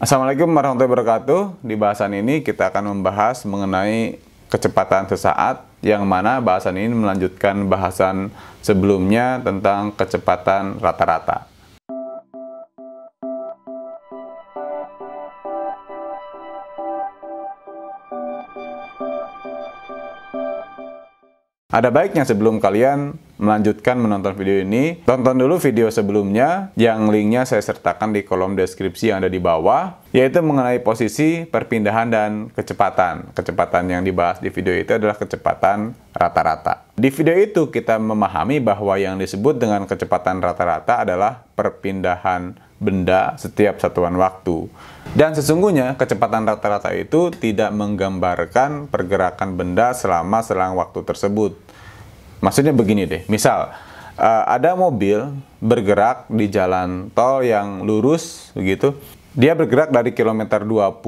Assalamualaikum warahmatullahi wabarakatuh. Di bahasan ini kita akan membahas mengenai kecepatan sesaat yang mana bahasan ini melanjutkan bahasan sebelumnya tentang kecepatan rata-rata. Ada baiknya sebelum kalian melanjutkan menonton video ini, tonton dulu video sebelumnya yang linknya saya sertakan di kolom deskripsi yang ada di bawah, yaitu mengenai posisi, perpindahan, dan kecepatan. Kecepatan yang dibahas di video itu adalah kecepatan rata-rata. Di video itu kita memahami bahwa yang disebut dengan kecepatan rata-rata adalah perpindahan benda setiap satuan waktu. Dan sesungguhnya kecepatan rata-rata itu tidak menggambarkan pergerakan benda selama selang waktu tersebut. Maksudnya begini deh, misal uh, ada mobil bergerak di jalan tol yang lurus begitu. Dia bergerak dari kilometer 20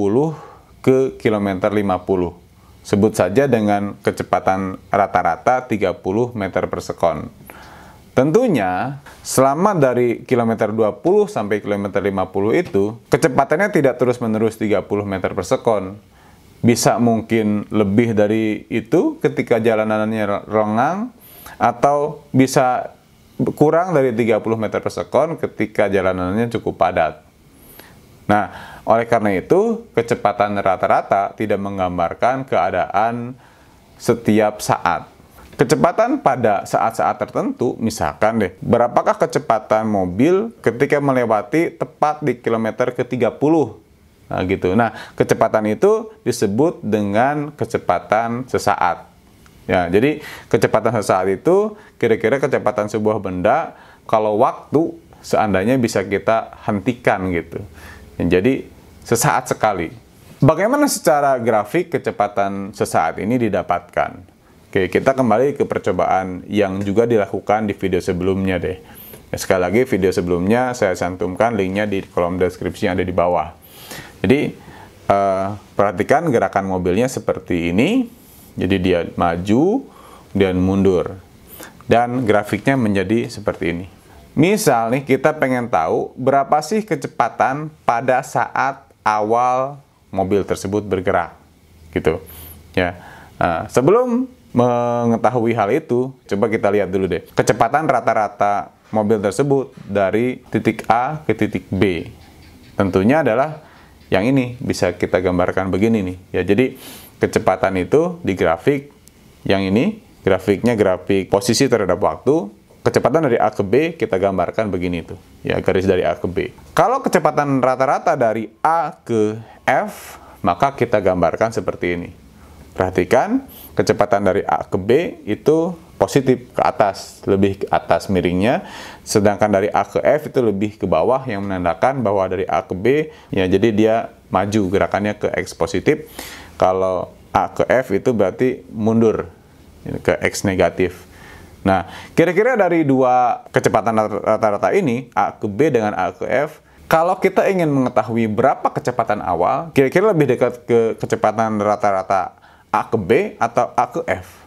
ke kilometer 50. Sebut saja dengan kecepatan rata-rata 30 meter per sekon. Tentunya, selama dari kilometer 20 sampai kilometer 50 itu, kecepatannya tidak terus-menerus 30 meter per sekon. Bisa mungkin lebih dari itu ketika jalanannya rongang, atau bisa kurang dari 30 meter per sekon ketika jalanannya cukup padat. Nah, oleh karena itu, kecepatan rata-rata tidak menggambarkan keadaan setiap saat. Kecepatan pada saat-saat tertentu, misalkan deh, berapakah kecepatan mobil ketika melewati tepat di kilometer ke-30? Nah, gitu. Nah, kecepatan itu disebut dengan kecepatan sesaat. Ya, jadi kecepatan sesaat itu kira-kira kecepatan sebuah benda kalau waktu seandainya bisa kita hentikan gitu. Ya, jadi sesaat sekali. Bagaimana secara grafik kecepatan sesaat ini didapatkan? Oke, kita kembali ke percobaan yang juga dilakukan di video sebelumnya deh. Ya, sekali lagi video sebelumnya saya santumkan linknya di kolom deskripsi yang ada di bawah. Jadi eh, perhatikan gerakan mobilnya seperti ini jadi dia maju dan mundur. Dan grafiknya menjadi seperti ini. Misal nih kita pengen tahu berapa sih kecepatan pada saat awal mobil tersebut bergerak. Gitu. Ya. Nah, sebelum mengetahui hal itu, coba kita lihat dulu deh. Kecepatan rata-rata mobil tersebut dari titik A ke titik B. Tentunya adalah yang ini bisa kita gambarkan begini nih. Ya, jadi kecepatan itu di grafik yang ini grafiknya grafik posisi terhadap waktu kecepatan dari A ke B kita gambarkan begini itu ya garis dari A ke B kalau kecepatan rata-rata dari A ke F maka kita gambarkan seperti ini perhatikan kecepatan dari A ke B itu positif ke atas lebih ke atas miringnya sedangkan dari A ke F itu lebih ke bawah yang menandakan bahwa dari A ke B ya jadi dia maju gerakannya ke X positif kalau A ke F itu berarti mundur ke X negatif. Nah, kira-kira dari dua kecepatan rata-rata ini, A ke B dengan A ke F, kalau kita ingin mengetahui berapa kecepatan awal, kira-kira lebih dekat ke kecepatan rata-rata A ke B atau A ke F?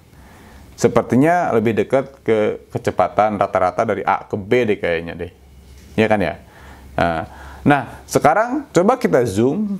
Sepertinya lebih dekat ke kecepatan rata-rata dari A ke B deh kayaknya deh. Iya kan ya? Nah, nah sekarang coba kita zoom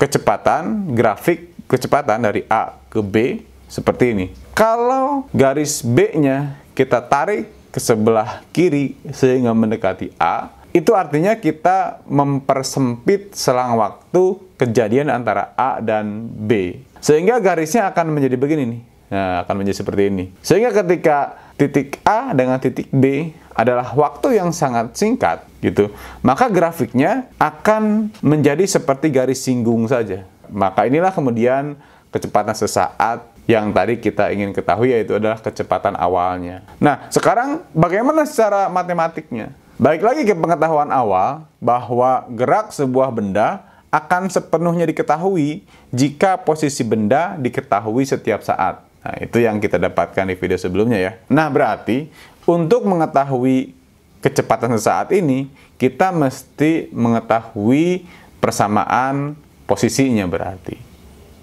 kecepatan grafik kecepatan dari A ke B seperti ini. Kalau garis B-nya kita tarik ke sebelah kiri sehingga mendekati A, itu artinya kita mempersempit selang waktu kejadian antara A dan B. Sehingga garisnya akan menjadi begini nih. Nah, akan menjadi seperti ini. Sehingga ketika titik A dengan titik B adalah waktu yang sangat singkat gitu, maka grafiknya akan menjadi seperti garis singgung saja. Maka inilah kemudian kecepatan sesaat yang tadi kita ingin ketahui yaitu adalah kecepatan awalnya. Nah, sekarang bagaimana secara matematiknya? Baik lagi ke pengetahuan awal bahwa gerak sebuah benda akan sepenuhnya diketahui jika posisi benda diketahui setiap saat. Nah, itu yang kita dapatkan di video sebelumnya ya. Nah, berarti untuk mengetahui kecepatan sesaat ini, kita mesti mengetahui persamaan posisinya berarti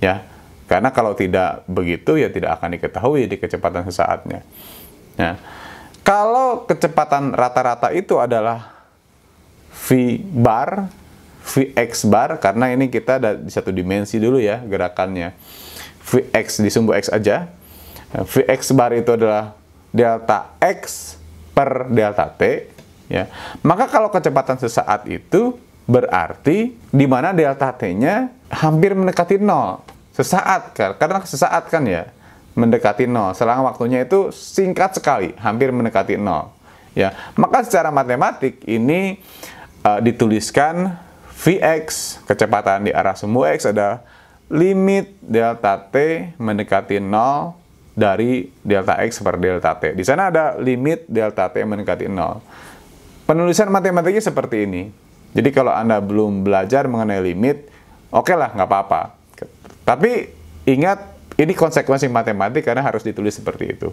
ya karena kalau tidak begitu ya tidak akan diketahui di kecepatan sesaatnya ya kalau kecepatan rata-rata itu adalah v bar v x bar karena ini kita ada di satu dimensi dulu ya gerakannya vx di sumbu x aja v x bar itu adalah delta x per delta t ya maka kalau kecepatan sesaat itu Berarti di mana delta T-nya hampir mendekati nol. Sesaat kan, karena sesaat kan ya mendekati nol. Selang waktunya itu singkat sekali, hampir mendekati nol. Ya, maka secara matematik ini uh, dituliskan Vx kecepatan di arah semu x ada limit delta t mendekati nol dari delta x per delta t. Di sana ada limit delta t mendekati nol. Penulisan matematiknya seperti ini. Jadi kalau Anda belum belajar mengenai limit, oke okay lah, nggak apa-apa. Tapi ingat, ini konsekuensi matematik karena harus ditulis seperti itu.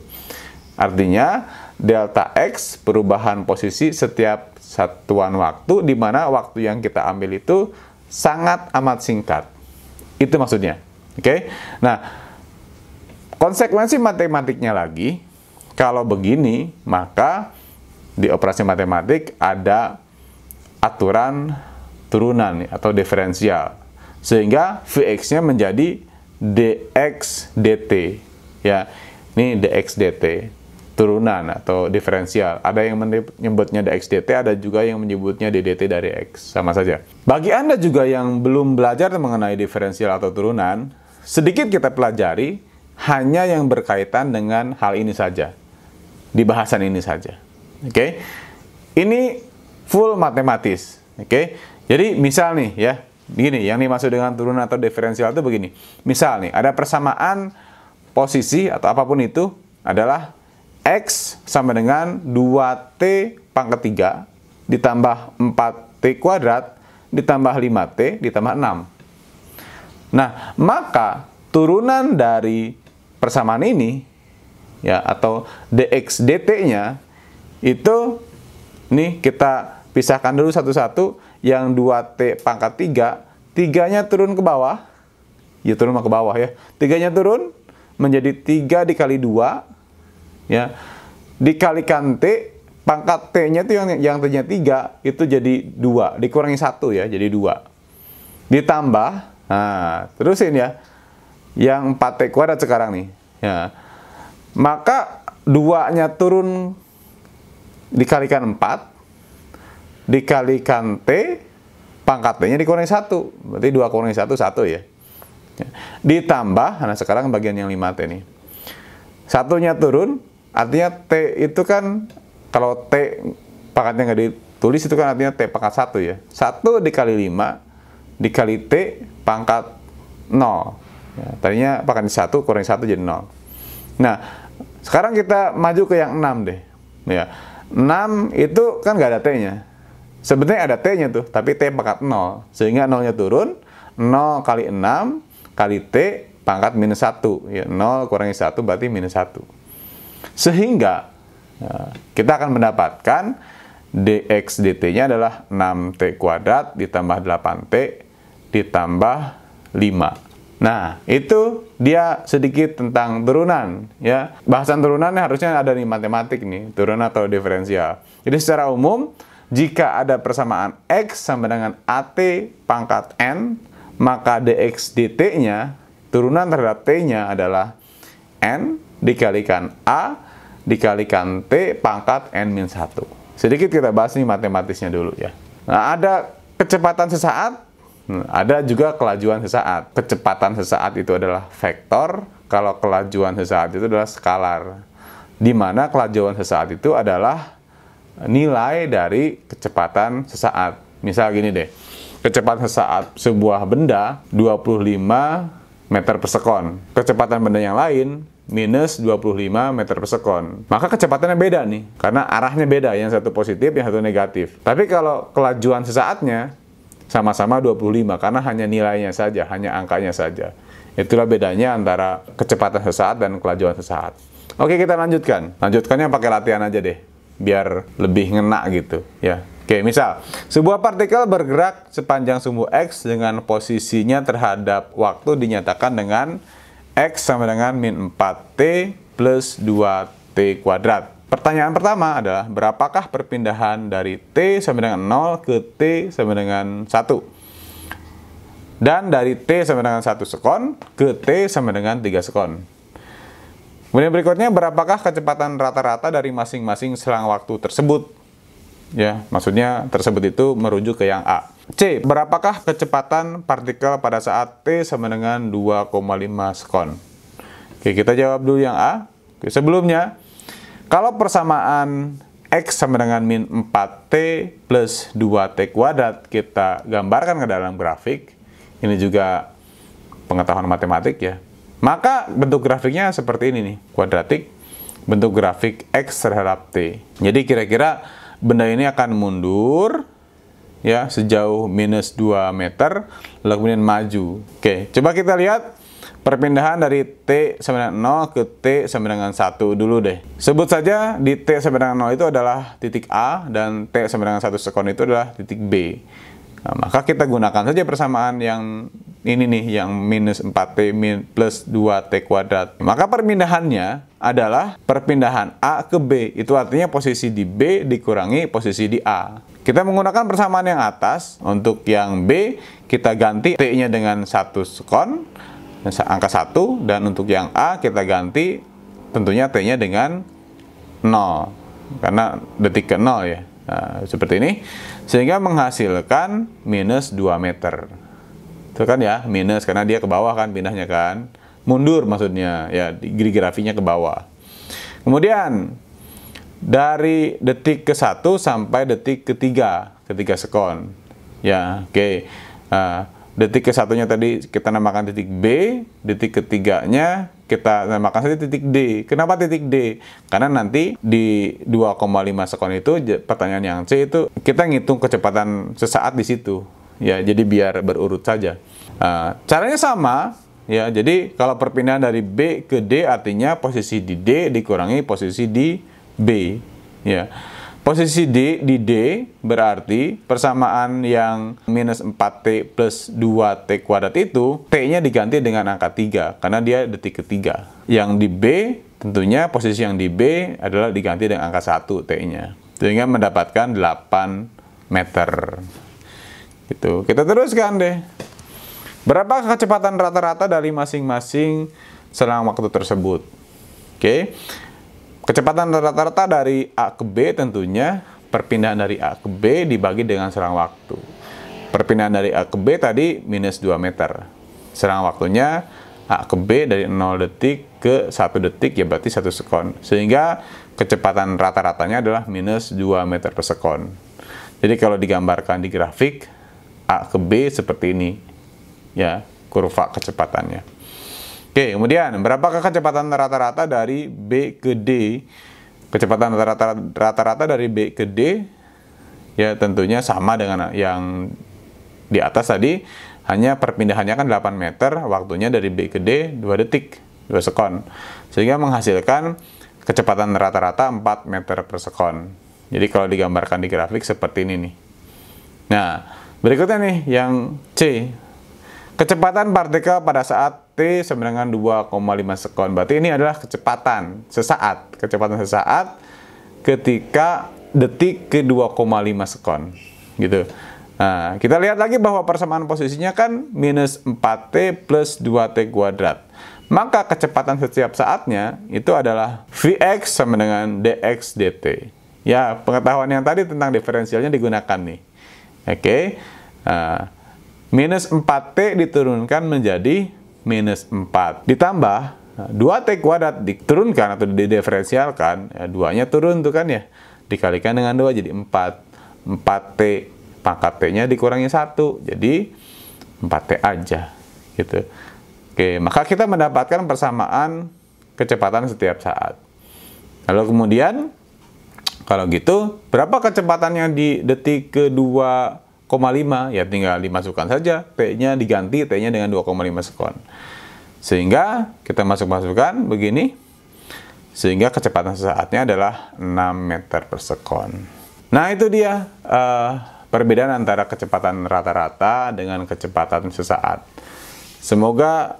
Artinya, delta X perubahan posisi setiap satuan waktu, di mana waktu yang kita ambil itu sangat amat singkat. Itu maksudnya. Oke? Okay? Nah, konsekuensi matematiknya lagi, kalau begini, maka di operasi matematik ada aturan turunan atau diferensial. Sehingga Vx-nya menjadi dx dt ya. Ini dx dt turunan atau diferensial. Ada yang menyebutnya dx dt, ada juga yang menyebutnya ddt dari x. Sama saja. Bagi Anda juga yang belum belajar mengenai diferensial atau turunan, sedikit kita pelajari hanya yang berkaitan dengan hal ini saja. Di bahasan ini saja. Oke. Okay? Ini full matematis. Oke. Jadi misal nih ya, begini yang dimaksud dengan turunan atau diferensial itu begini. Misal nih, ada persamaan posisi atau apapun itu adalah X sama dengan 2T pangkat 3 ditambah 4T kuadrat ditambah 5T ditambah 6. Nah, maka turunan dari persamaan ini ya atau dx dt-nya itu nih kita Pisahkan dulu satu-satu, yang 2T pangkat 3, tiganya turun ke bawah, ya turun ke bawah ya, tiganya turun menjadi 3 dikali 2, ya, dikalikan T, pangkat T-nya itu yang, yang T-nya 3, itu jadi 2, dikurangi 1 ya, jadi 2. Ditambah, nah, terusin ya, yang 4T kuadrat sekarang nih, ya. Maka 2-nya turun dikalikan 4, dikalikan T, pangkat T-nya dikurangi 1. Berarti 2 kurangi 1, 1 ya. Ditambah, nah sekarang bagian yang 5T nih. Satunya turun, artinya T itu kan, kalau T pangkatnya nggak ditulis itu kan artinya T pangkat 1 ya. 1 dikali 5 dikali T pangkat 0. Ya, tadinya pangkat 1 kurangi 1 jadi 0. Nah, sekarang kita maju ke yang 6 deh. Ya. 6 itu kan nggak ada T-nya Sebenarnya ada T-nya tuh, tapi T pangkat 0. Sehingga 0-nya turun, 0 kali 6 kali T pangkat minus 1. Ya, 0 kurangi 1 berarti minus 1. Sehingga eh, kita akan mendapatkan dx dt-nya adalah 6t kuadrat ditambah 8t ditambah 5. Nah, itu dia sedikit tentang turunan ya. Bahasan turunannya harusnya ada di matematik nih, turunan atau diferensial. Jadi secara umum jika ada persamaan X sama dengan AT pangkat N, maka DX DT-nya, turunan terhadap T-nya adalah N dikalikan A dikalikan T pangkat N minus 1. Sedikit kita bahas nih matematisnya dulu ya. Nah, ada kecepatan sesaat, hmm, ada juga kelajuan sesaat. Kecepatan sesaat itu adalah vektor, kalau kelajuan sesaat itu adalah skalar. Di mana kelajuan sesaat itu adalah nilai dari kecepatan sesaat. Misal gini deh, kecepatan sesaat sebuah benda 25 meter per sekon. Kecepatan benda yang lain minus 25 meter per sekon. Maka kecepatannya beda nih, karena arahnya beda, yang satu positif, yang satu negatif. Tapi kalau kelajuan sesaatnya, sama-sama 25, karena hanya nilainya saja, hanya angkanya saja. Itulah bedanya antara kecepatan sesaat dan kelajuan sesaat. Oke, kita lanjutkan. Lanjutkannya pakai latihan aja deh biar lebih ngena gitu ya. Oke, misal sebuah partikel bergerak sepanjang sumbu x dengan posisinya terhadap waktu dinyatakan dengan x sama dengan min 4t plus 2t kuadrat. Pertanyaan pertama adalah berapakah perpindahan dari t sama dengan 0 ke t sama dengan 1? dan dari T sama dengan 1 sekon ke T sama dengan 3 sekon. Kemudian berikutnya, berapakah kecepatan rata-rata dari masing-masing selang waktu tersebut? Ya, maksudnya tersebut itu merujuk ke yang A. C. Berapakah kecepatan partikel pada saat T sama dengan 2,5 sekon? Oke, kita jawab dulu yang A. Oke, sebelumnya, kalau persamaan X sama dengan min 4T plus 2T kuadrat kita gambarkan ke dalam grafik, ini juga pengetahuan matematik ya, maka bentuk grafiknya seperti ini nih, kuadratik bentuk grafik X terhadap T. Jadi kira-kira benda ini akan mundur ya sejauh minus 2 meter lalu kemudian maju. Oke, coba kita lihat perpindahan dari T sama dengan 0 ke T sama dengan 1 dulu deh. Sebut saja di T sama dengan 0 itu adalah titik A dan T sama dengan 1 sekon itu adalah titik B. Nah, maka kita gunakan saja persamaan yang ini nih yang minus 4T min plus 2T kuadrat. Maka perpindahannya adalah perpindahan A ke B. Itu artinya posisi di B dikurangi posisi di A. Kita menggunakan persamaan yang atas. Untuk yang B, kita ganti T-nya dengan 1 sekon, angka 1. Dan untuk yang A, kita ganti tentunya T-nya dengan 0. Karena detik ke 0 ya. Nah, seperti ini. Sehingga menghasilkan minus 2 meter itu kan ya minus karena dia ke bawah kan pindahnya kan mundur maksudnya ya di grafinya ke bawah kemudian dari detik ke satu sampai detik ketiga ketiga sekon ya oke okay. uh, detik ke satunya tadi kita namakan titik B detik ketiganya kita namakan saja titik D kenapa titik D karena nanti di 2,5 sekon itu pertanyaan yang C itu kita ngitung kecepatan sesaat di situ ya jadi biar berurut saja. Uh, caranya sama, ya jadi kalau perpindahan dari B ke D artinya posisi di D dikurangi posisi di B, ya. Posisi D di D berarti persamaan yang minus 4T plus 2T kuadrat itu T-nya diganti dengan angka 3 karena dia detik ketiga. Yang di B tentunya posisi yang di B adalah diganti dengan angka 1 T-nya. Sehingga mendapatkan 8 meter. Gitu. Kita teruskan deh. Berapa kecepatan rata-rata dari masing-masing selang waktu tersebut? Oke. Okay. Kecepatan rata-rata dari A ke B tentunya perpindahan dari A ke B dibagi dengan selang waktu. Perpindahan dari A ke B tadi minus 2 meter. Selang waktunya A ke B dari 0 detik ke 1 detik ya berarti 1 sekon. Sehingga kecepatan rata-ratanya adalah minus 2 meter per sekon. Jadi kalau digambarkan di grafik, A ke B seperti ini ya kurva kecepatannya oke kemudian berapakah kecepatan rata-rata dari B ke D kecepatan rata-rata dari B ke D ya tentunya sama dengan yang di atas tadi hanya perpindahannya kan 8 meter waktunya dari B ke D 2 detik 2 sekon sehingga menghasilkan kecepatan rata-rata 4 meter per sekon jadi kalau digambarkan di grafik seperti ini nih nah Berikutnya nih yang C. Kecepatan partikel pada saat T sama dengan 2,5 sekon. Berarti ini adalah kecepatan sesaat, kecepatan sesaat ketika detik ke 2,5 sekon. Gitu. Nah, kita lihat lagi bahwa persamaan posisinya kan minus 4T plus 2T kuadrat. Maka kecepatan setiap saatnya itu adalah Vx sama dengan dx dt. Ya, pengetahuan yang tadi tentang diferensialnya digunakan nih. Oke. Okay. Nah, minus 4T diturunkan menjadi minus 4. Ditambah 2T nah, kuadrat diturunkan atau didiferensialkan, ya, 2-nya turun tuh kan ya. Dikalikan dengan 2 jadi 4. 4T pangkat T-nya dikurangi 1, jadi 4T aja gitu. Oke, maka kita mendapatkan persamaan kecepatan setiap saat. Lalu kemudian kalau gitu, berapa kecepatannya di detik kedua 2,5 ya tinggal dimasukkan saja T-nya diganti T-nya dengan 2,5 sekon sehingga kita masuk-masukkan begini sehingga kecepatan sesaatnya adalah 6 meter per sekon nah itu dia uh, perbedaan antara kecepatan rata-rata dengan kecepatan sesaat semoga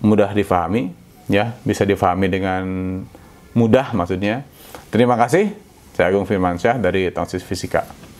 mudah difahami ya bisa difahami dengan mudah maksudnya terima kasih saya Agung Firmansyah dari Tongsis Fisika